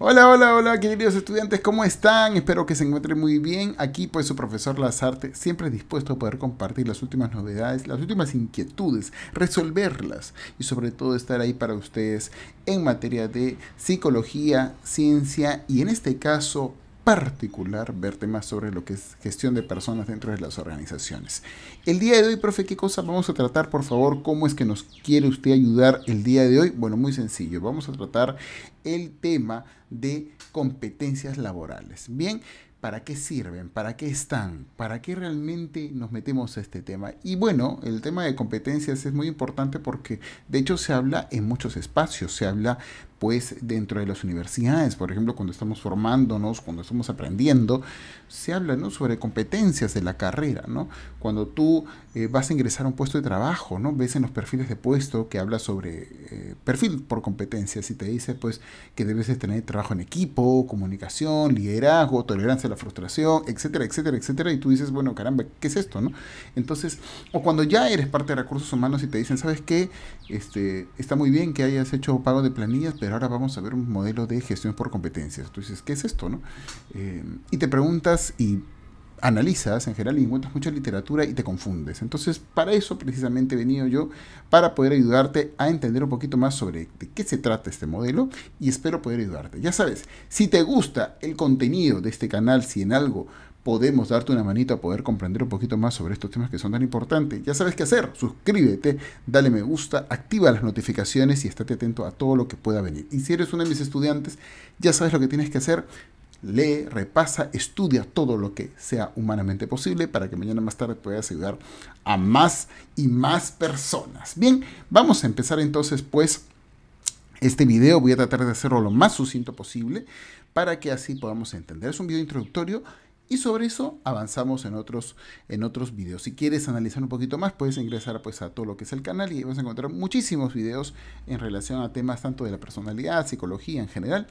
Hola, hola, hola, queridos estudiantes, ¿cómo están? Espero que se encuentren muy bien. Aquí pues su profesor Lazarte, siempre dispuesto a poder compartir las últimas novedades, las últimas inquietudes, resolverlas y sobre todo estar ahí para ustedes en materia de psicología, ciencia y en este caso particular ver temas sobre lo que es gestión de personas dentro de las organizaciones. El día de hoy, profe, ¿qué cosa vamos a tratar? Por favor, ¿cómo es que nos quiere usted ayudar el día de hoy? Bueno, muy sencillo, vamos a tratar el tema de competencias laborales. Bien, ¿para qué sirven? ¿Para qué están? ¿Para qué realmente nos metemos a este tema? Y bueno, el tema de competencias es muy importante porque de hecho se habla en muchos espacios, se habla pues dentro de las universidades, por ejemplo, cuando estamos formándonos, cuando estamos aprendiendo, se habla ¿no? sobre competencias de la carrera, ¿no? Cuando tú eh, vas a ingresar a un puesto de trabajo, ¿no? Ves en los perfiles de puesto que habla sobre eh, perfil por competencias y te dice pues que debes tener trabajo en equipo, comunicación, liderazgo, tolerancia a la frustración, etcétera, etcétera, etcétera. Y tú dices, bueno, caramba, ¿qué es esto? Entonces, o cuando ya eres parte de recursos humanos y te dicen, ¿sabes qué? Este, está muy bien que hayas hecho pago de planillas, pero ahora vamos a ver un modelo de gestión por competencias. Tú dices, ¿qué es esto? Eh, y te preguntas, y analizas en general y encuentras mucha literatura y te confundes. Entonces, para eso precisamente he venido yo, para poder ayudarte a entender un poquito más sobre de qué se trata este modelo y espero poder ayudarte. Ya sabes, si te gusta el contenido de este canal, si en algo podemos darte una manito a poder comprender un poquito más sobre estos temas que son tan importantes. Ya sabes qué hacer, suscríbete, dale me gusta, activa las notificaciones y estate atento a todo lo que pueda venir. Y si eres uno de mis estudiantes, ya sabes lo que tienes que hacer, lee, repasa, estudia todo lo que sea humanamente posible para que mañana más tarde puedas ayudar a más y más personas. Bien, vamos a empezar entonces pues este video. Voy a tratar de hacerlo lo más sucinto posible para que así podamos entender. Es un video introductorio. Y sobre eso avanzamos en otros, en otros videos. Si quieres analizar un poquito más, puedes ingresar pues, a todo lo que es el canal y vas a encontrar muchísimos videos en relación a temas tanto de la personalidad, psicología en general,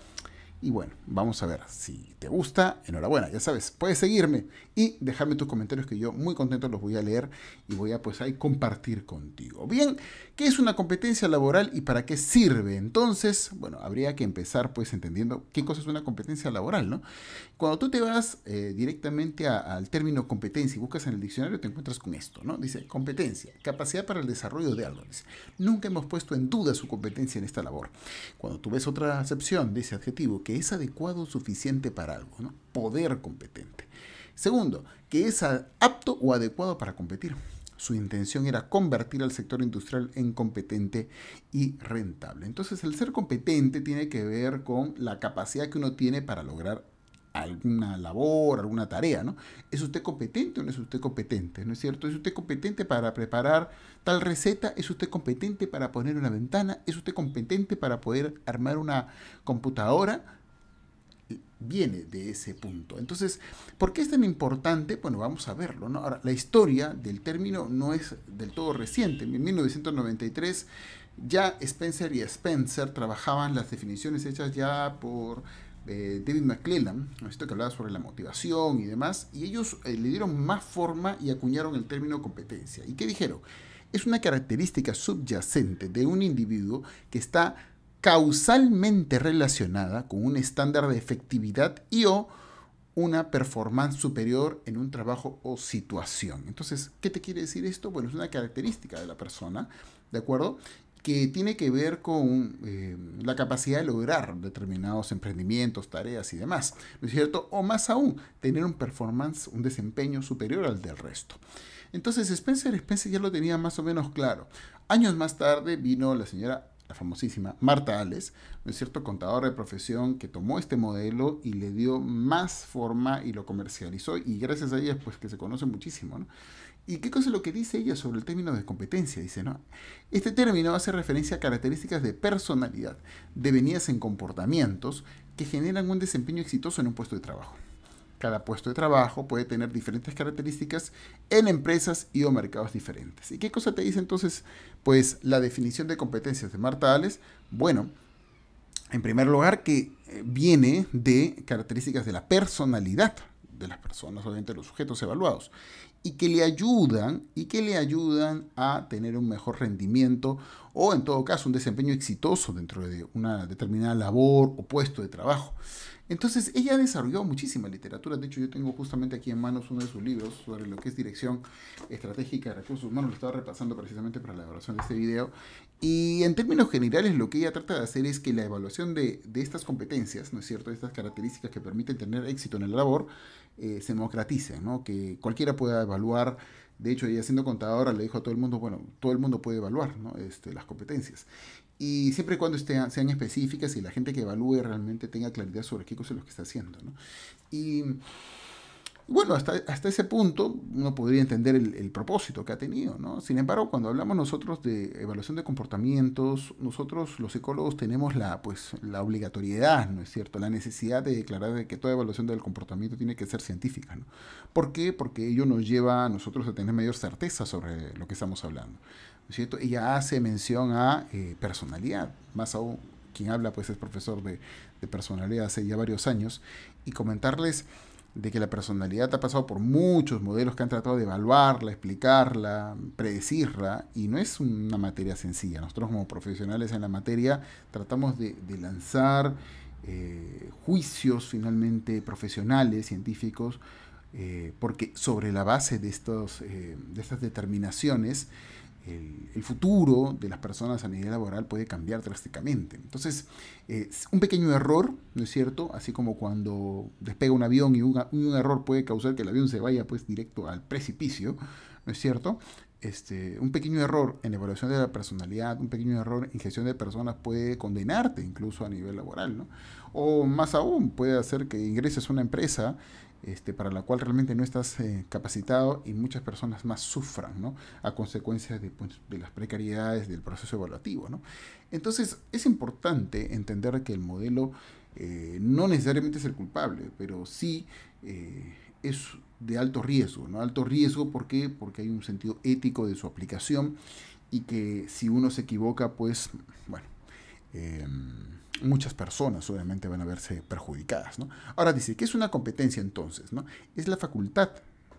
y bueno, vamos a ver si te gusta. Enhorabuena, ya sabes, puedes seguirme y dejarme tus comentarios que yo muy contento los voy a leer y voy a pues ahí compartir contigo. Bien, ¿qué es una competencia laboral y para qué sirve? Entonces, bueno, habría que empezar pues entendiendo qué cosa es una competencia laboral, ¿no? Cuando tú te vas eh, directamente al término competencia y buscas en el diccionario te encuentras con esto, ¿no? Dice competencia, capacidad para el desarrollo de algo. Nunca hemos puesto en duda su competencia en esta labor. Cuando tú ves otra acepción de ese adjetivo que es adecuado o suficiente para algo, ¿no? poder competente. Segundo, que es apto o adecuado para competir. Su intención era convertir al sector industrial en competente y rentable. Entonces, el ser competente tiene que ver con la capacidad que uno tiene para lograr alguna labor, alguna tarea, ¿no? ¿Es usted competente o no es usted competente? ¿No es cierto? ¿Es usted competente para preparar tal receta? ¿Es usted competente para poner una ventana? ¿Es usted competente para poder armar una computadora? viene de ese punto. Entonces, ¿por qué es tan importante? Bueno, vamos a verlo. Ahora, la historia del término no es del todo reciente. En 1993 ya Spencer y Spencer trabajaban las definiciones hechas ya por eh, David McClellan, esto que hablaba sobre la motivación y demás, y ellos eh, le dieron más forma y acuñaron el término competencia. ¿Y qué dijeron? Es una característica subyacente de un individuo que está causalmente relacionada con un estándar de efectividad y o una performance superior en un trabajo o situación. Entonces, ¿qué te quiere decir esto? Bueno, es una característica de la persona, ¿de acuerdo? Que tiene que ver con eh, la capacidad de lograr determinados emprendimientos, tareas y demás, ¿no es cierto? O más aún, tener un performance, un desempeño superior al del resto. Entonces, Spencer Spencer ya lo tenía más o menos claro. Años más tarde vino la señora la famosísima Marta Ales, ¿no es cierto?, contadora de profesión que tomó este modelo y le dio más forma y lo comercializó y gracias a ella pues que se conoce muchísimo, ¿no? ¿Y qué cosa es lo que dice ella sobre el término de competencia? Dice, ¿no? Este término hace referencia a características de personalidad, devenidas en comportamientos que generan un desempeño exitoso en un puesto de trabajo. Cada puesto de trabajo puede tener diferentes características en empresas y o mercados diferentes. ¿Y qué cosa te dice entonces pues la definición de competencias de martales, Bueno, en primer lugar que eh, viene de características de la personalidad de las personas, de los sujetos evaluados, y que le ayudan y que le ayudan a tener un mejor rendimiento o en todo caso un desempeño exitoso dentro de una determinada labor o puesto de trabajo. Entonces ella desarrolló muchísima literatura, de hecho yo tengo justamente aquí en manos uno de sus libros sobre lo que es dirección estratégica de recursos humanos, lo estaba repasando precisamente para la elaboración de este video, y en términos generales lo que ella trata de hacer es que la evaluación de, estas competencias, ¿no es cierto?, de estas características que permiten tener éxito en la labor, eh, se democratice, ¿no? que cualquiera pueda evaluar de hecho, ella siendo contadora le dijo a todo el mundo, bueno, todo el mundo puede evaluar ¿no? este, las competencias. Y siempre y cuando estén, sean específicas y la gente que evalúe realmente tenga claridad sobre qué cosas es lo que está haciendo. Y bueno, hasta, hasta ese punto uno podría entender el, propósito que ha tenido, ¿no? Sin embargo, cuando hablamos nosotros de evaluación de comportamientos, nosotros los psicólogos tenemos la, pues, la obligatoriedad, ¿no es cierto? La necesidad de declarar que toda evaluación del comportamiento tiene que ser científica, ¿no? ¿Por qué? Porque ello nos lleva a nosotros a tener mayor certeza sobre lo que estamos hablando, ¿no es cierto? Ella hace mención a eh, personalidad, más aún quien habla pues es profesor de, de personalidad hace ya varios años, y comentarles de que la personalidad ha pasado por muchos modelos que han tratado de evaluarla, explicarla, predecirla, y no es una materia sencilla. Nosotros como profesionales en la materia tratamos de, lanzar eh, juicios finalmente profesionales, científicos, eh, porque sobre la base de, estos, eh, de estas determinaciones el, futuro de las personas a nivel laboral puede cambiar drásticamente. Entonces, un pequeño error, ¿no es cierto? Así como cuando despega un avión y un, error puede causar que el avión se vaya pues directo al precipicio, ¿no es cierto? Este, un pequeño error en evaluación de la personalidad, un pequeño error en gestión de personas puede condenarte incluso a nivel laboral, ¿no? O más aún, puede hacer que ingreses a una empresa este, para la cual realmente no estás eh, capacitado y muchas personas más sufran, A consecuencia pues, de, las precariedades del proceso evaluativo, Entonces, es importante entender que el modelo eh, no necesariamente es el culpable, pero sí eh, es de alto riesgo, ¿no? Alto riesgo, ¿por qué? Porque hay un sentido ético de su aplicación y que si uno se equivoca, pues, bueno, em, muchas personas obviamente van a verse perjudicadas. ¿no? Ahora dice, ¿qué es una competencia entonces? ¿no? Es la facultad,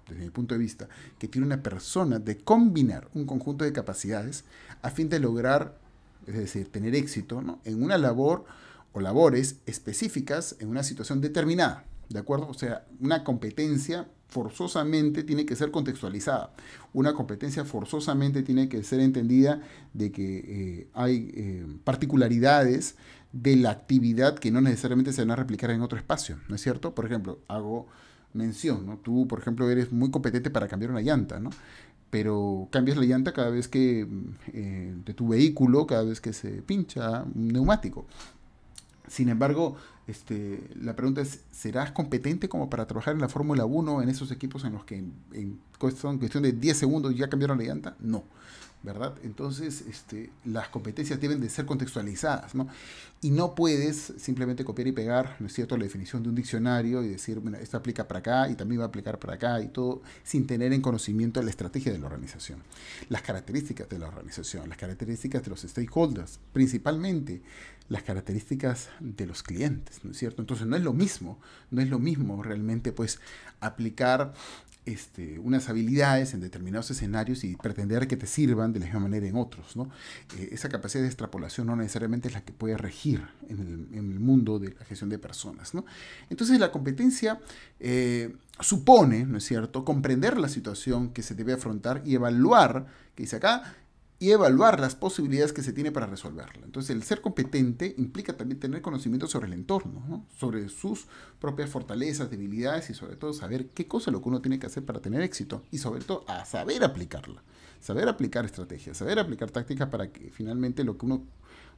desde mi punto de vista, que tiene una persona de combinar un conjunto de capacidades a fin de lograr, es decir, tener éxito ¿no? en una labor o labores específicas en una situación determinada. ¿De acuerdo? O sea, una competencia forzosamente tiene que ser contextualizada. Una competencia forzosamente tiene que ser entendida de que eh, hay eh, particularidades de la actividad que no necesariamente se van a replicar en otro espacio, ¿no es cierto? Por ejemplo, hago mención, ¿no? Tú, por ejemplo, eres muy competente para cambiar una llanta, ¿no? Pero cambias la llanta cada vez que, mm, eh, de tu vehículo, cada vez que se pincha un neumático. Sin embargo, este, la pregunta es, ¿serás competente como para trabajar en la Fórmula 1, en esos equipos en los que en, cuestión, de 10 segundos ya cambiaron la llanta? No. ¿verdad? Entonces, este, las competencias deben de ser contextualizadas, ¿no? Y no puedes simplemente copiar y pegar, ¿no es cierto?, la definición de un diccionario y decir, bueno, esto aplica para acá y también va a aplicar para acá y todo, sin tener en conocimiento la estrategia de la organización, las características de la organización, las características de los stakeholders, principalmente las características de los clientes, ¿no es cierto? Entonces, no es lo mismo, no es lo mismo realmente, pues, aplicar este, unas habilidades en determinados escenarios y pretender que te sirvan de la misma manera en otros. ¿no? Eh, esa capacidad de extrapolación no necesariamente es la que puede regir en el, mundo de la gestión de personas. Entonces la competencia eh, supone, ¿no es cierto?, comprender la situación que se debe afrontar y evaluar, que dice acá, y evaluar las posibilidades que se tiene para resolverla. Entonces, el ser competente implica también tener conocimiento sobre el entorno, sobre sus propias fortalezas, debilidades y sobre todo saber qué cosa lo que uno tiene que hacer para tener éxito y sobre todo a saber aplicarla, saber aplicar estrategias, saber aplicar tácticas para que finalmente lo que uno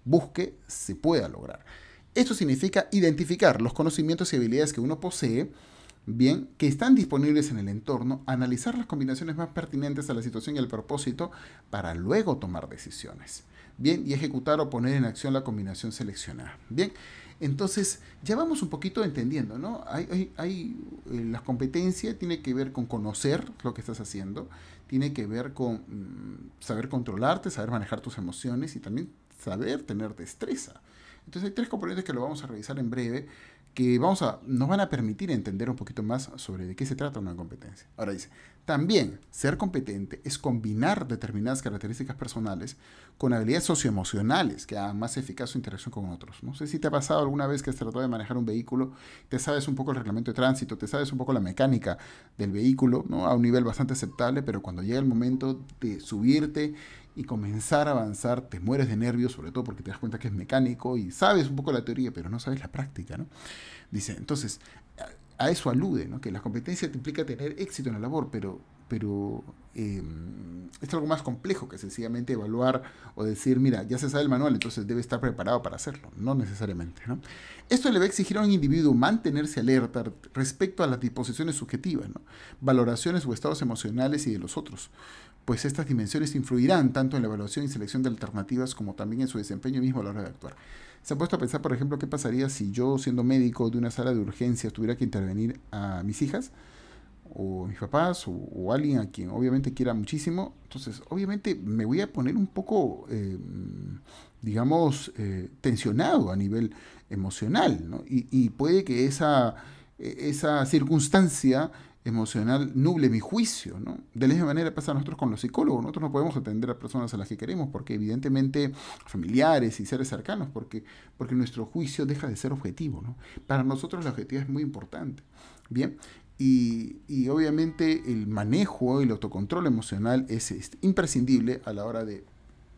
busque se pueda lograr. Esto significa identificar los conocimientos y habilidades que uno posee, bien, que están disponibles en el entorno, analizar las combinaciones más pertinentes a la situación y al propósito para luego tomar decisiones, bien, y ejecutar o poner en acción la combinación seleccionada, bien. Entonces, ya vamos un poquito entendiendo, ¿no? Hay, hay, hay eh, la competencia tiene que ver con conocer lo que estás haciendo, tiene que ver con mm, saber controlarte, saber manejar tus emociones y también saber tener destreza. Entonces hay tres componentes que lo vamos a revisar en breve, que vamos a, nos van a permitir entender un poquito más sobre de qué se trata una competencia. Ahora dice, también ser competente es combinar determinadas características personales con habilidades socioemocionales que hagan más eficaz su interacción con otros. No sé si te ha pasado alguna vez que has tratado de manejar un vehículo, te sabes un poco el reglamento de tránsito, te sabes un poco la mecánica del vehículo, ¿no? a un nivel bastante aceptable, pero cuando llega el momento de subirte y comenzar a avanzar, te mueres de nervios, sobre todo porque te das cuenta que es mecánico y sabes un poco la teoría, pero no sabes la práctica, ¿no? Dice, entonces, a, eso alude, ¿no? Que la competencia te implica tener éxito en la labor, pero, pero em, es algo más complejo que sencillamente evaluar o decir, mira, ya se sabe el manual, entonces debe estar preparado para hacerlo. No necesariamente. ¿no? Esto le va a exigir a un individuo mantenerse alerta respecto a las disposiciones subjetivas, ¿no? valoraciones o estados emocionales y de los otros, pues estas dimensiones influirán tanto en la evaluación y selección de alternativas como también en su desempeño mismo a la hora de actuar. Se ha puesto a pensar, por ejemplo, qué pasaría si yo, siendo médico de una sala de urgencias, tuviera que intervenir a mis hijas o mis papás o, alguien a quien obviamente quiera muchísimo. Entonces, obviamente me voy a poner un poco, em, digamos, eh, tensionado a nivel emocional, y, puede que esa e, esa circunstancia emocional nuble mi juicio. ¿no? De la misma manera pasa a nosotros con los psicólogos. Nosotros no podemos atender a personas a las que queremos porque evidentemente familiares y seres cercanos, porque, porque nuestro juicio deja de ser objetivo. ¿no? Para nosotros la objetividad es muy importante. Bien, y, y, obviamente el manejo y el autocontrol emocional es, imprescindible a la hora de,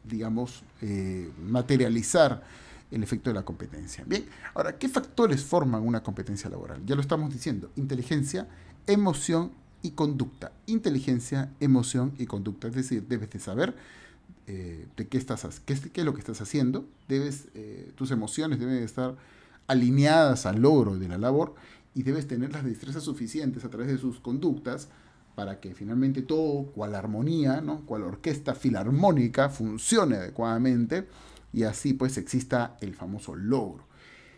digamos, eh, materializar el efecto de la competencia. Bien, ahora, ¿qué factores forman una competencia laboral? Ya lo estamos diciendo, inteligencia, emoción y conducta. Inteligencia, emoción y conducta. Es decir, debes de saber eh, de qué, estás, qué, es lo que estás haciendo, debes, eh, tus emociones deben estar alineadas al logro de la labor y debes tener las destrezas suficientes a través de sus conductas para que finalmente todo, cual armonía, ¿no? cual orquesta filarmónica, funcione adecuadamente y así pues exista el famoso logro.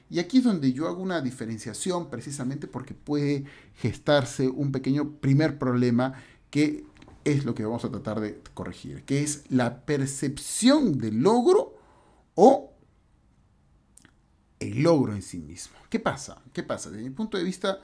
Y aquí es donde yo hago una diferenciación precisamente porque puede gestarse un pequeño primer problema que es lo que vamos a tratar de corregir, que es la percepción del logro o el logro en sí mismo. ¿Qué pasa? ¿Qué pasa? Desde mi punto de vista,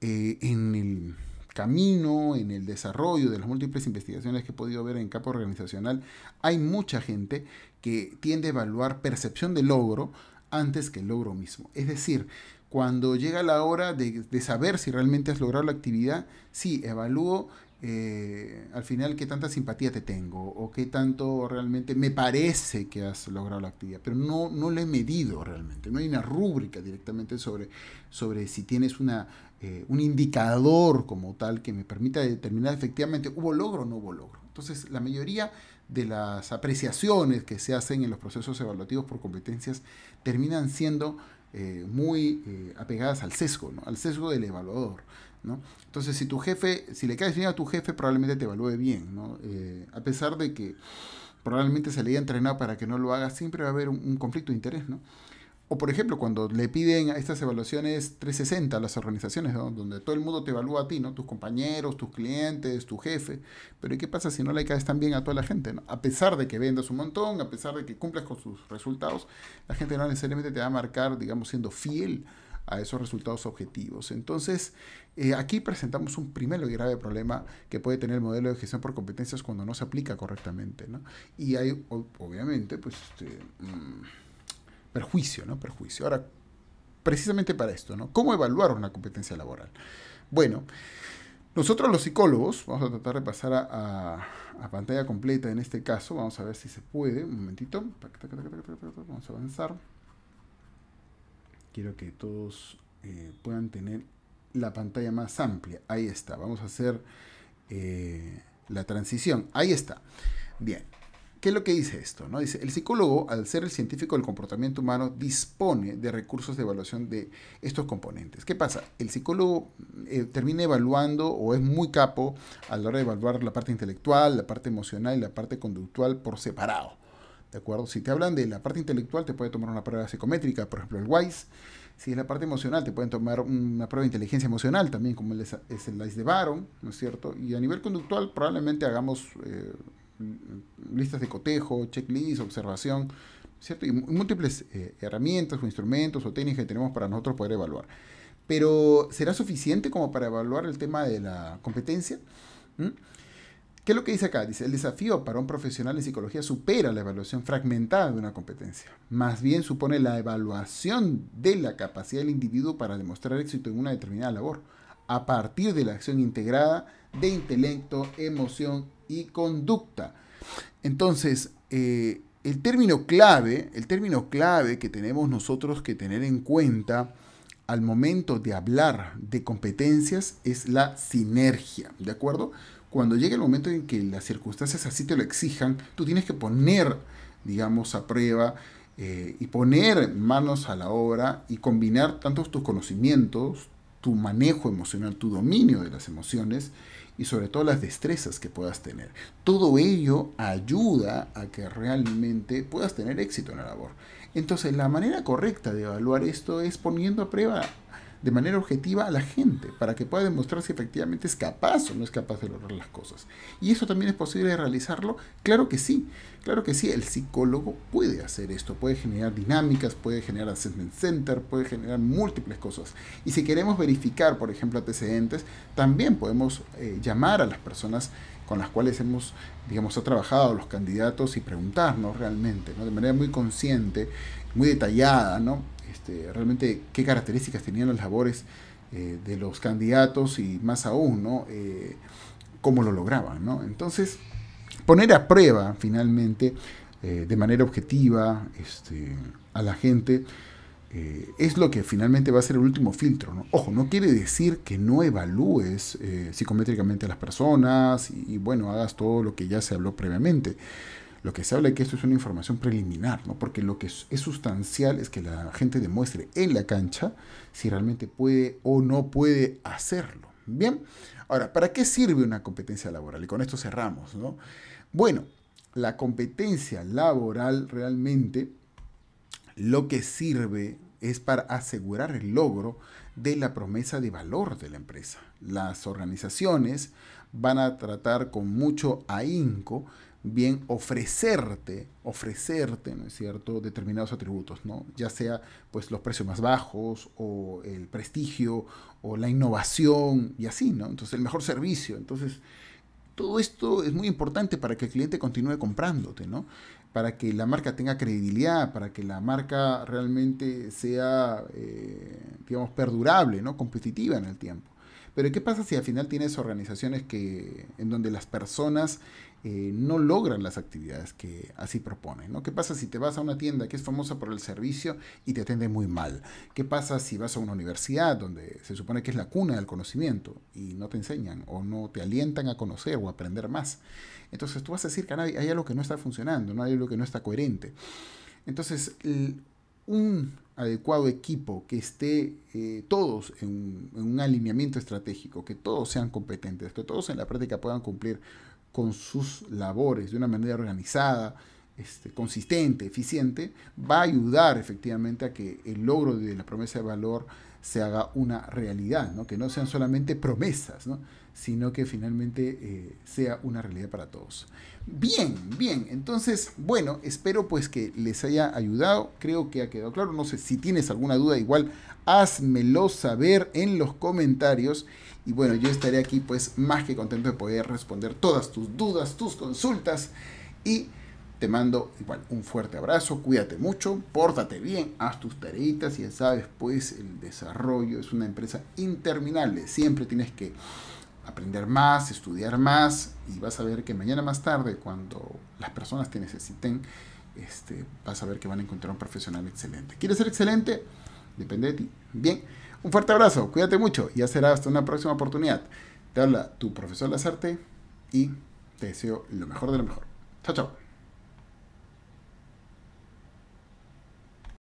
eh, en el camino, en el desarrollo de las múltiples investigaciones que he podido ver en campo organizacional, hay mucha gente que tiende a evaluar percepción de logro antes que el logro mismo. Es decir, cuando llega la hora de, saber si realmente has logrado la actividad, sí, evalúo eh, al final qué tanta simpatía te tengo o qué tanto realmente me parece que has logrado la actividad, pero no, no lo he medido realmente, no hay una rúbrica directamente sobre, sobre si tienes una, eh, un indicador como tal que me permita determinar efectivamente hubo logro o no hubo logro. Entonces la mayoría de las apreciaciones que se hacen en los procesos evaluativos por competencias terminan siendo eh, muy eh, apegadas al sesgo, ¿no? al sesgo del evaluador. Entonces, si tu jefe, si le caes bien a tu jefe, probablemente te evalúe bien, ¿no? Eh, a pesar de que probablemente se le haya entrenado para que no lo haga, siempre va a haber un, un conflicto de interés, ¿no? O por ejemplo, cuando le piden a estas evaluaciones 360 a las organizaciones, donde todo el mundo te evalúa a ti, ¿no? tus compañeros, tus clientes, tu jefe. Pero ¿y qué pasa si no le caes tan bien a toda la gente? A pesar de que vendas un montón, a pesar de que cumples con sus resultados, la gente no necesariamente te va a marcar, digamos, siendo fiel a esos resultados objetivos. Entonces, eh, aquí presentamos un primero y grave problema que puede tener el modelo de gestión por competencias cuando no se aplica correctamente. ¿no? Y hay, obviamente, pues... Este, mm, Perjuicio, ¿no? Perjuicio. Ahora, precisamente para esto, ¿no? ¿Cómo evaluar una competencia laboral? Bueno, nosotros los psicólogos, vamos a tratar de pasar a, pantalla completa en este caso, vamos a ver si se puede, un momentito, vamos a avanzar. Quiero que todos eh, puedan tener la pantalla más amplia, ahí está, vamos a hacer eh, la transición, ahí está. Bien, ¿Qué es lo que dice esto? ¿No? Dice, el psicólogo, al ser el científico del comportamiento humano, dispone de recursos de evaluación de estos componentes. ¿Qué pasa? El psicólogo eh, termina evaluando o es muy capo a la hora de evaluar la parte intelectual, la parte emocional y la parte conductual por separado. ¿De acuerdo? Si te hablan de la parte intelectual, te puede tomar una prueba psicométrica, por ejemplo, el WISE. Si es la parte emocional, te pueden tomar una prueba de inteligencia emocional también, como es el ICE de Baron, ¿no es cierto? Y a nivel conductual, probablemente hagamos... Eh, Mm, listas de cotejo, checklist, observación, ¿cierto? Y múltiples eh, herramientas o instrumentos o técnicas que tenemos para nosotros poder evaluar. Pero, ¿será suficiente como para evaluar el tema de la competencia? ¿Mm? ¿Qué es lo que dice acá? Dice, el desafío para un profesional en psicología supera la evaluación fragmentada de una competencia. Más bien supone la evaluación de la capacidad del individuo para demostrar éxito en una determinada labor a partir de la acción integrada de intelecto, emoción y conducta. Entonces, eh, el término clave, el término clave que tenemos nosotros que tener en cuenta al momento de hablar de competencias es la sinergia, ¿de acuerdo? Cuando llegue el momento en que las circunstancias así te lo exijan, tú tienes que poner, digamos, a prueba eh, y poner manos a la obra y combinar tantos tus conocimientos, tu manejo emocional, tu dominio de las emociones y sobre todo las destrezas que puedas tener. Todo ello ayuda a que realmente puedas tener éxito en la labor. Entonces la manera correcta de evaluar esto es poniendo a prueba de manera objetiva a la gente para que pueda demostrar si efectivamente es capaz o no es capaz de lograr las cosas. ¿Y eso también es posible de realizarlo? Claro que sí, claro que sí, el psicólogo puede hacer esto, puede generar dinámicas, puede generar assessment center, puede generar múltiples cosas. Y si queremos verificar, por ejemplo, antecedentes, también podemos eh, llamar a las personas con las cuales hemos, digamos, ha trabajado los candidatos y preguntarnos realmente, ¿no? De manera muy consciente, muy detallada, ¿no? Este, realmente qué características tenían las labores eh, de los candidatos y más aún, ¿no? Eh, cómo lo lograban, Entonces, poner a prueba finalmente eh, de manera objetiva este, a la gente es lo que finalmente va a ser el último filtro, Ojo, no quiere decir que no evalúes psicométricamente a las personas y, y bueno, hagas todo lo que ya se habló previamente lo que se habla es que esto es una información preliminar, ¿no? porque lo que es sustancial es que la gente demuestre en la cancha si realmente puede o no puede hacerlo. Bien, ahora, ¿para qué sirve una competencia laboral? Y con esto cerramos, ¿no? Bueno, la competencia laboral realmente lo que sirve es para asegurar el logro de la promesa de valor de la empresa. Las organizaciones van a tratar con mucho ahínco bien ofrecerte, ofrecerte, ¿no es cierto?, determinados atributos, ¿no? Ya sea pues los precios más bajos o el prestigio o la innovación y así, ¿no? Entonces el mejor servicio. Entonces todo esto es muy importante para que el cliente continúe comprándote, ¿no? Para que la marca tenga credibilidad, para que la marca realmente sea, eh, digamos, perdurable, ¿no? Competitiva en el tiempo. Pero ¿qué pasa si al final tienes organizaciones que, en donde las personas eh, no logran las actividades que así proponen? ¿Qué pasa si te vas a una tienda que es famosa por el servicio y te atende muy mal? ¿Qué pasa si vas a una universidad donde se supone que es la cuna del conocimiento y no te enseñan o no te alientan a conocer o aprender más? Entonces tú vas a decir que hay algo que no está funcionando, ¿no? hay algo que no está coherente. Entonces, un adecuado equipo, que esté eh, todos en, en, un alineamiento estratégico, que todos sean competentes, que todos en la práctica puedan cumplir con sus labores de una manera organizada, este, consistente, eficiente, va a ayudar efectivamente a que el logro de la promesa de valor se haga una realidad, ¿no? que no sean solamente promesas, sino que finalmente eh, sea una realidad para todos. Bien, bien, entonces, bueno, espero pues que les haya ayudado, creo que ha quedado claro, no sé si tienes alguna duda, igual házmelo saber en los comentarios y bueno, yo estaré aquí pues más que contento de poder responder todas tus dudas, tus consultas y te mando igual un fuerte abrazo, cuídate mucho, pórtate bien, haz tus tareitas y ya sabes, pues el desarrollo es una empresa interminable. Siempre tienes que aprender más, estudiar más y vas a ver que mañana más tarde, cuando las personas te necesiten, este, vas a ver que van a encontrar un profesional excelente. ¿Quieres ser excelente? Depende de ti. Bien, un fuerte abrazo, cuídate mucho y ya será hasta una próxima oportunidad. Te habla tu profesor Lazarte y te deseo lo mejor de lo mejor. Chao, chao.